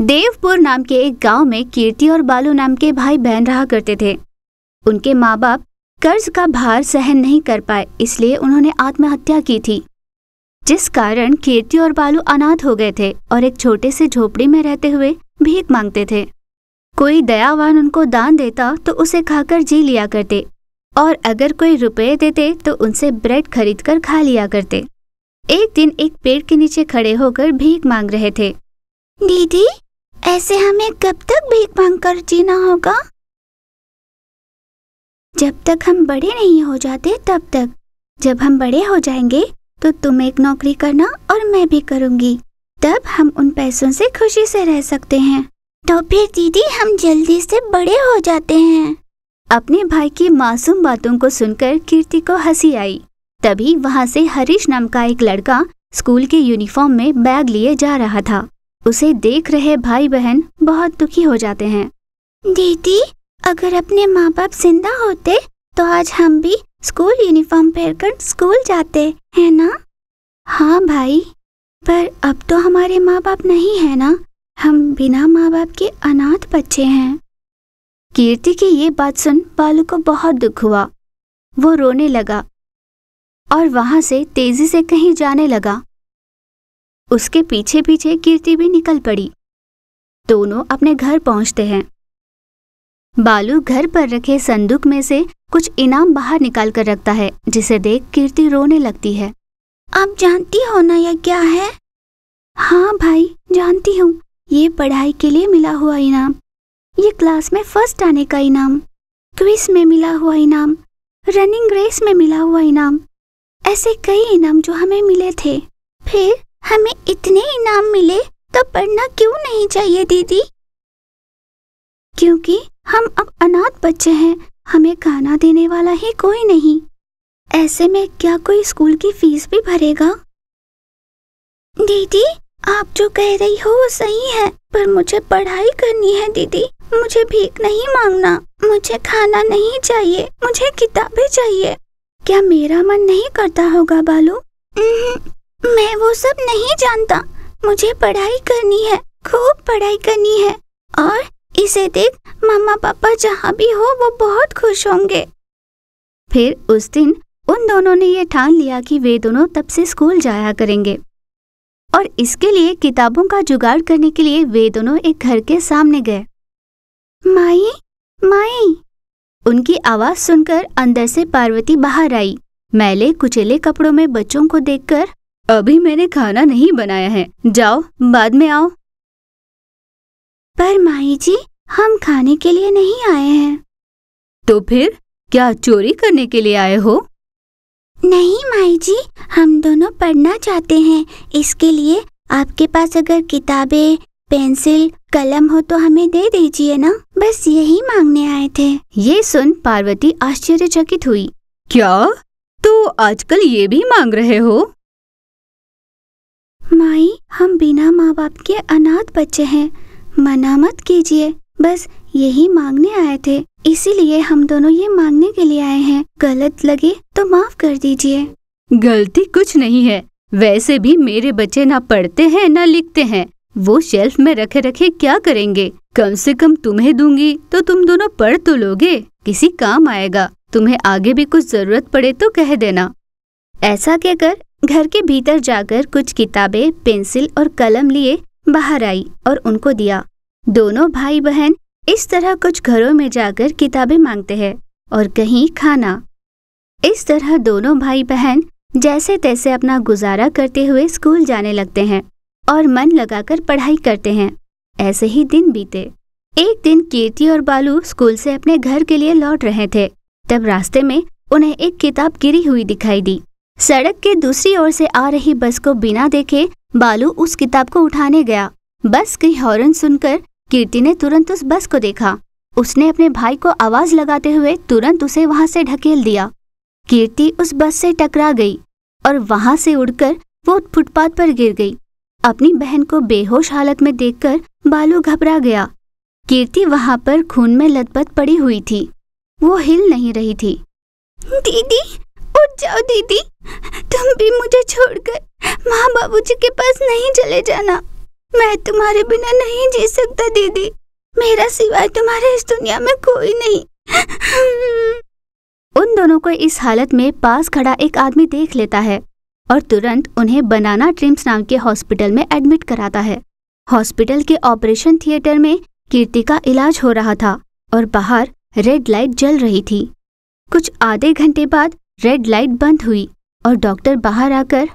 देवपुर नाम के एक गांव में कीर्ति और बालू नाम के भाई बहन रहा करते थे उनके माँ बाप कर्ज का भार सहन नहीं कर पाए इसलिए उन्होंने आत्महत्या की थी जिस कारण कीर्ति और बालू अनाथ हो गए थे और एक छोटे से झोपड़ी में रहते हुए भीख मांगते थे कोई दयावान उनको दान देता तो उसे खाकर जी लिया करते और अगर कोई रुपये देते तो उनसे ब्रेड खरीद कर खा लिया करते एक दिन एक पेड़ के नीचे खड़े होकर भीख मांग रहे थे दीदी ऐसे हमें कब तक भीख मांग कर जीना होगा जब तक हम बड़े नहीं हो जाते तब तक जब हम बड़े हो जाएंगे तो तुम एक नौकरी करना और मैं भी करूंगी तब हम उन पैसों से खुशी से रह सकते हैं तो फिर दीदी हम जल्दी से बड़े हो जाते हैं अपने भाई की मासूम बातों को सुनकर कीर्ति को हंसी आई तभी वहाँ से हरीश नाम का एक लड़का स्कूल के यूनिफॉर्म में बैग लिए जा रहा था उसे देख रहे भाई बहन बहुत दुखी हो जाते हैं दीदी अगर अपने माँ बाप जिंदा होते तो आज हम भी स्कूल यूनिफॉर्म पहनकर स्कूल जाते है ना हाँ भाई पर अब तो हमारे माँ बाप नहीं है ना हम बिना माँ बाप के अनाथ बच्चे हैं कीर्ति की ये बात सुन बालू को बहुत दुख हुआ वो रोने लगा और वहाँ से तेजी से कहीं जाने लगा उसके पीछे पीछे कीर्ति भी निकल पड़ी दोनों अपने घर पहुंचते हैं बालू घर पर रखे संदूक में से कुछ इनाम बाहर निकाल कर रखता है जिसे देख कीर्ति रोने लगती है आप जानती हो ना यह क्या है हाँ भाई जानती हूँ ये पढ़ाई के लिए मिला हुआ इनाम ये क्लास में फर्स्ट आने का इनाम क्विज में मिला हुआ इनाम रनिंग रेस में मिला हुआ इनाम ऐसे कई इनाम जो हमें मिले थे फिर हमें इतने इनाम मिले तो पढ़ना क्यों नहीं चाहिए दीदी क्योंकि हम अब अनाथ बच्चे हैं हमें खाना देने वाला ही कोई नहीं ऐसे में क्या कोई स्कूल की फीस भी भरेगा दीदी आप जो कह रही हो वो सही है पर मुझे पढ़ाई करनी है दीदी मुझे भीख नहीं मांगना मुझे खाना नहीं चाहिए मुझे किताबें चाहिए क्या मेरा मन नहीं करता होगा बालू मैं वो सब नहीं जानता मुझे पढ़ाई करनी है खूब पढ़ाई करनी है और इसे देख मामा पापा जहाँ भी हो वो बहुत खुश होंगे फिर उस दिन उन दोनों ने ये ठान लिया कि वे दोनों तब से स्कूल जाया करेंगे और इसके लिए किताबों का जुगाड़ करने के लिए वे दोनों एक घर के सामने गए माई माई उनकी आवाज सुनकर अंदर से पार्वती बाहर आई मैले कुचेले कपड़ों में बच्चों को देखकर अभी मैंने खाना नहीं बनाया है जाओ बाद में आओ पर माई जी हम खाने के लिए नहीं आए हैं तो फिर क्या चोरी करने के लिए आए हो नहीं माई जी हम दोनों पढ़ना चाहते हैं इसके लिए आपके पास अगर किताबें पेंसिल कलम हो तो हमें दे दीजिए ना बस यही मांगने आए थे ये सुन पार्वती आश्चर्यचकित हुई क्या तो आजकल ये भी मांग रहे हो माई हम बिना माँ बाप के अनाथ बच्चे हैं मना मत कीजिए बस यही मांगने आए थे इसीलिए हम दोनों ये मांगने के लिए आए हैं गलत लगे तो माफ कर दीजिए गलती कुछ नहीं है वैसे भी मेरे बच्चे ना पढ़ते हैं ना लिखते हैं वो शेल्फ में रखे रखे क्या करेंगे कम से कम तुम्हें दूंगी तो तुम दोनों पढ़ तो लोगे किसी काम आएगा तुम्हें आगे भी कुछ जरूरत पड़े तो कह देना ऐसा कहकर घर के भीतर जाकर कुछ किताबें पेंसिल और कलम लिए बाहर आई और उनको दिया दोनों भाई बहन इस तरह कुछ घरों में जाकर किताबें मांगते हैं और कहीं खाना इस तरह दोनों भाई बहन जैसे तैसे अपना गुजारा करते हुए स्कूल जाने लगते हैं और मन लगाकर पढ़ाई करते हैं ऐसे ही दिन बीते एक दिन कीर्ति और बालू स्कूल से अपने घर के लिए लौट रहे थे तब रास्ते में उन्हें एक किताब गिरी हुई दिखाई दी सड़क के दूसरी ओर से आ रही बस को बिना देखे बालू उस किताब को उठाने गया बस की हॉर्न सुनकर कीर्ति ने तुरंत उस बस को देखा उसने अपने भाई को आवाज लगाते हुए तुरंत उसे वहां से ढकेल दिया कीर्ति उस बस से टकरा गई और वहां से उड़कर वो फुटपाथ पर गिर गई अपनी बहन को बेहोश हालत में देखकर बालू घबरा गया कीर्ति वहां पर खून में लतपत पड़ी हुई थी वो हिल नहीं रही थी दीदी उठ जाओ दीदी तुम भी मुझे छोड़कर माँ बाबूजी के पास नहीं चले जाना मैं तुम्हारे बिना नहीं जी सकता दीदी मेरा सिवाय तुम्हारे इस दुनिया में कोई नहीं उन दोनों को इस हालत में पास खड़ा एक आदमी देख लेता है और तुरंत उन्हें बनाना ट्रिम्स नाम के हॉस्पिटल में एडमिट कराता है हॉस्पिटल के ऑपरेशन थिएटर में कीर्ति का इलाज हो रहा था और बाहर रेड लाइट जल रही थी कुछ आधे घंटे बाद रेड लाइट बंद हुई और डॉक्टर बाहर आकर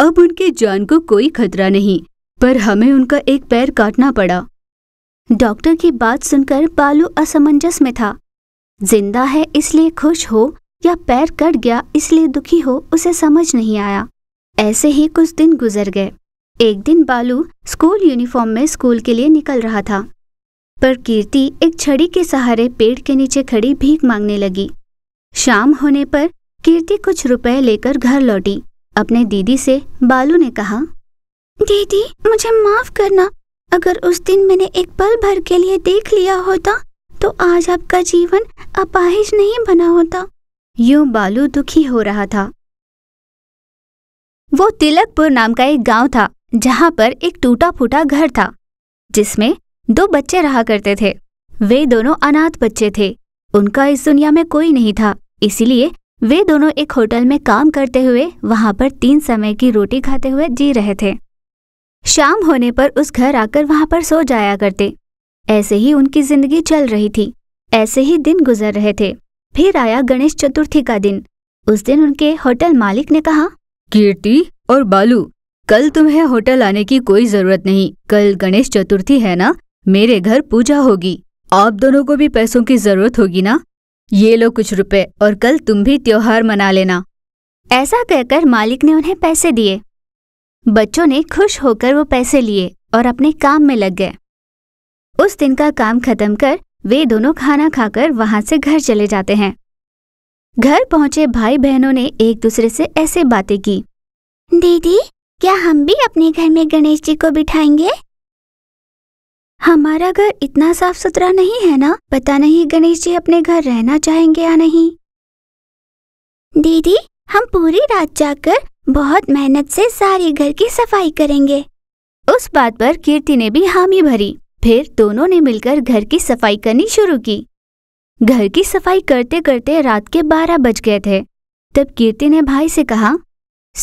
अब उनकी जान को कोई खतरा नहीं पर हमें उनका एक पैर काटना पड़ा डॉक्टर की बात सुनकर बालू असमंजस में था जिंदा है इसलिए खुश हो या पैर कट गया इसलिए दुखी हो उसे समझ नहीं आया ऐसे ही कुछ दिन गुजर गए एक दिन बालू स्कूल यूनिफॉर्म में स्कूल के लिए निकल रहा था पर कीर्ति एक छड़ी के सहारे पेड़ के नीचे खड़ी भीख मांगने लगी शाम होने पर कीर्ति कुछ रुपए लेकर घर लौटी अपने दीदी से बालू ने कहा दीदी मुझे माफ करना अगर उस दिन मैंने एक पल भर के लिए देख लिया होता तो आज आपका जीवन अपाहिज नहीं बना होता यूं बालू दुखी हो रहा था वो तिलकपुर नाम का एक गांव था जहां पर एक टूटा फूटा घर था जिसमें दो बच्चे रहा करते थे वे दोनों अनाथ बच्चे थे उनका इस दुनिया में कोई नहीं था इसीलिए वे दोनों एक होटल में काम करते हुए वहां पर तीन समय की रोटी खाते हुए जी रहे थे शाम होने पर उस घर आकर वहां पर सो जाया करते ऐसे ही उनकी जिंदगी चल रही थी ऐसे ही दिन गुजर रहे थे फिर आया गणेश चतुर्थी का दिन उस दिन उनके होटल मालिक ने कहा कीर्ति और बालू कल तुम्हें होटल आने की कोई जरूरत नहीं कल गणेश चतुर्थी है ना मेरे घर पूजा होगी आप दोनों को भी पैसों की जरूरत होगी ना ये लो कुछ रुपए और कल तुम भी त्योहार मना लेना ऐसा कहकर मालिक ने उन्हें पैसे दिए बच्चों ने खुश होकर वो पैसे लिए और अपने काम में लग गए उस दिन का काम खत्म कर वे दोनों खाना खाकर वहां से घर चले जाते हैं घर पहुंचे भाई बहनों ने एक दूसरे से ऐसे बातें की दीदी क्या हम भी अपने घर में गणेश जी को बिठाएंगे हमारा घर इतना साफ सुथरा नहीं है ना पता नहीं गणेश जी अपने घर रहना चाहेंगे या नहीं दीदी हम पूरी रात जाकर बहुत मेहनत से सारे घर की सफाई करेंगे उस बात पर कीर्ति ने भी हामी भरी फिर दोनों ने मिलकर घर की सफाई करनी शुरू की घर की सफाई करते करते रात के बारह बज गए थे तब कीर्ति ने भाई से कहा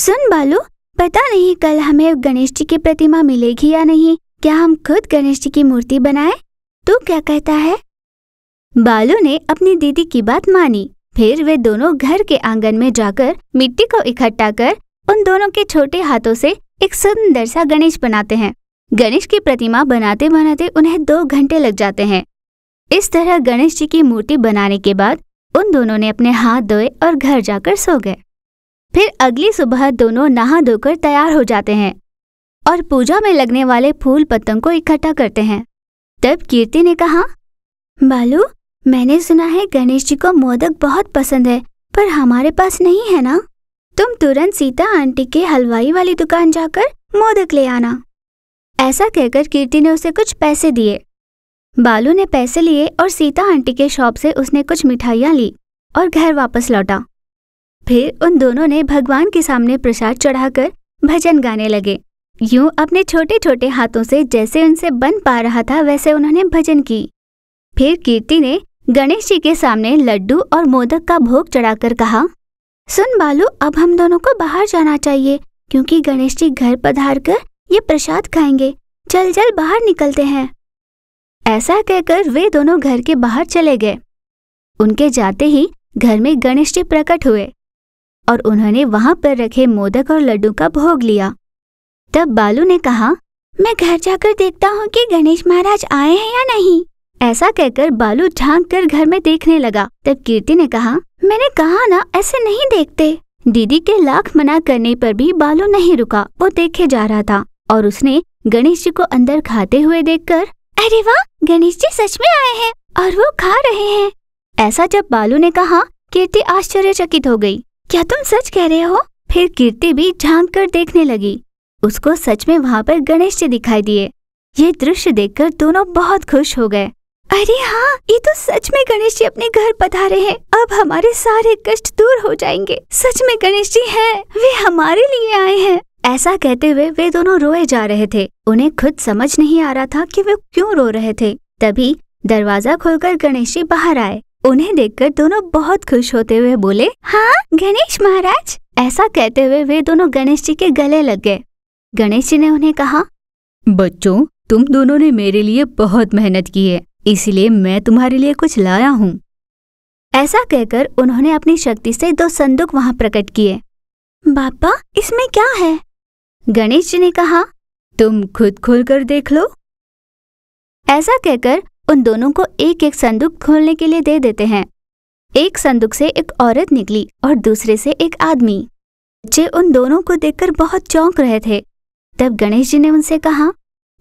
सुन बालू पता नहीं कल हमें गणेश जी की प्रतिमा मिलेगी या नहीं क्या हम खुद गणेश जी की मूर्ति बनाए तू क्या कहता है बालू ने अपनी दीदी की बात मानी फिर वे दोनों घर के आंगन में जाकर मिट्टी को इकट्ठा कर उन दोनों के छोटे हाथों से एक सुंदर सा गणेश बनाते हैं गणेश की प्रतिमा बनाते बनाते उन्हें दो घंटे लग जाते हैं इस तरह गणेश जी की मूर्ति बनाने के बाद उन दोनों ने अपने हाथ धोए और घर जाकर सो गए फिर अगली सुबह दोनों नहा धोकर तैयार हो जाते हैं और पूजा में लगने वाले फूल पत्तंग को इकट्ठा करते हैं तब कीर्ति ने कहा बालू मैंने सुना है गणेश जी को मोदक बहुत पसंद है पर हमारे पास नहीं है ना तुम तुरंत सीता आंटी के हलवाई वाली दुकान जाकर मोदक ले आना ऐसा कहकर कीर्ति ने उसे कुछ पैसे दिए बालू ने पैसे लिए और सीता आंटी के शॉप से उसने कुछ मिठाइयाँ ली और घर वापस लौटा फिर उन दोनों ने भगवान के सामने प्रसाद चढ़ाकर भजन गाने लगे यूं अपने छोटे छोटे हाथों से जैसे उनसे बन पा रहा था वैसे उन्होंने भजन की फिर कीर्ति ने गणेश जी के सामने लड्डू और मोदक का भोग चढ़ाकर कहा सुन बालू अब हम दोनों को बाहर जाना चाहिए क्योंकि गणेश जी घर पधार कर ये प्रसाद खाएंगे चल चल बाहर निकलते हैं ऐसा कहकर वे दोनों घर के बाहर चले गए उनके जाते ही घर में गणेश जी प्रकट हुए और उन्होंने वहां पर रखे मोदक और लड्डू का भोग लिया तब बालू ने कहा मैं घर जाकर देखता हूँ कि गणेश महाराज आए हैं या नहीं ऐसा कहकर बालू झांक कर घर में देखने लगा तब कीर्ति ने कहा मैंने कहा ना ऐसे नहीं देखते दीदी के लाख मना करने पर भी बालू नहीं रुका वो देखे जा रहा था और उसने गणेश जी को अंदर खाते हुए देखकर अरे वाह गणेश जी सच में आए हैं और वो खा रहे हैं ऐसा जब बालू ने कहा कीर्ति आश्चर्यचकित हो गई क्या तुम सच कह रहे हो फिर कीर्ति भी झांक कर देखने लगी उसको सच में वहाँ पर गणेश जी दिखाई दिए ये दृश्य देखकर दोनों बहुत खुश हो गए अरे हाँ ये तो सच में गणेश जी अपने घर पधारे हैं अब हमारे सारे कष्ट दूर हो जाएंगे सच में गणेश जी हैं वे हमारे लिए आए हैं ऐसा कहते हुए वे दोनों रोए जा रहे थे उन्हें खुद समझ नहीं आ रहा था कि वे क्यों रो रहे थे तभी दरवाजा खोलकर गणेश जी बाहर आए उन्हें देखकर दोनों बहुत खुश होते हुए बोले हाँ गणेश महाराज ऐसा कहते हुए वे दोनों गणेश जी के गले लग गए गणेश जी ने उन्हें कहा बच्चों तुम दोनों ने मेरे लिए बहुत मेहनत की है इसलिए मैं तुम्हारे लिए कुछ लाया हूँ ऐसा कहकर उन्होंने अपनी शक्ति से दो संदूक वहां प्रकट किए बापा इसमें क्या है गणेश जी ने कहा तुम खुद खोलकर देख लो ऐसा कहकर उन दोनों को एक एक संदूक खोलने के लिए दे देते हैं एक संदूक से एक औरत निकली और दूसरे से एक आदमी बच्चे उन दोनों को देखकर बहुत चौंक रहे थे तब गणेश जी ने उनसे कहा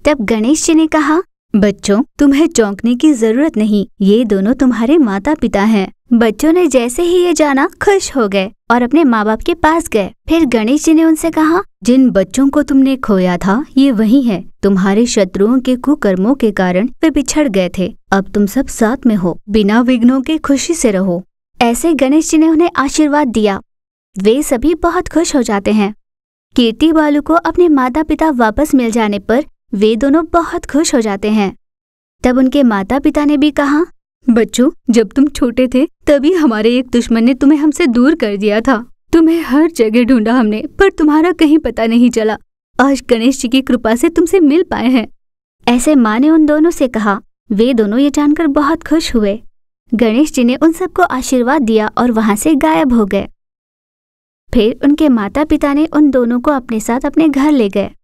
तब गणेश जी ने कहा बच्चों तुम्हें चौंकने की जरूरत नहीं ये दोनों तुम्हारे माता पिता हैं बच्चों ने जैसे ही ये जाना खुश हो गए और अपने माँ बाप के पास गए फिर गणेश जी ने उनसे कहा जिन बच्चों को तुमने खोया था ये वही है तुम्हारे शत्रुओं के कुकर्मों के कारण वे बिछड़ गए थे अब तुम सब साथ में हो बिना विघ्नों के खुशी से रहो ऐसे गणेश जी ने उन्हें आशीर्वाद दिया वे सभी बहुत खुश हो जाते हैं कीर्ति बालू को अपने माता पिता वापस मिल जाने पर वे दोनों बहुत खुश हो जाते हैं तब उनके माता पिता ने भी कहा बच्चों जब तुम छोटे थे तभी हमारे एक दुश्मन ने तुम्हें हमसे दूर कर दिया था तुम्हें हर जगह ढूंढा हमने पर तुम्हारा कहीं पता नहीं चला आज गणेश जी की कृपा से तुमसे मिल पाए हैं ऐसे माँ ने उन दोनों से कहा वे दोनों ये जानकर बहुत खुश हुए गणेश जी ने उन सबको आशीर्वाद दिया और वहां से गायब हो गए फिर उनके माता पिता ने उन दोनों को अपने साथ अपने घर ले गए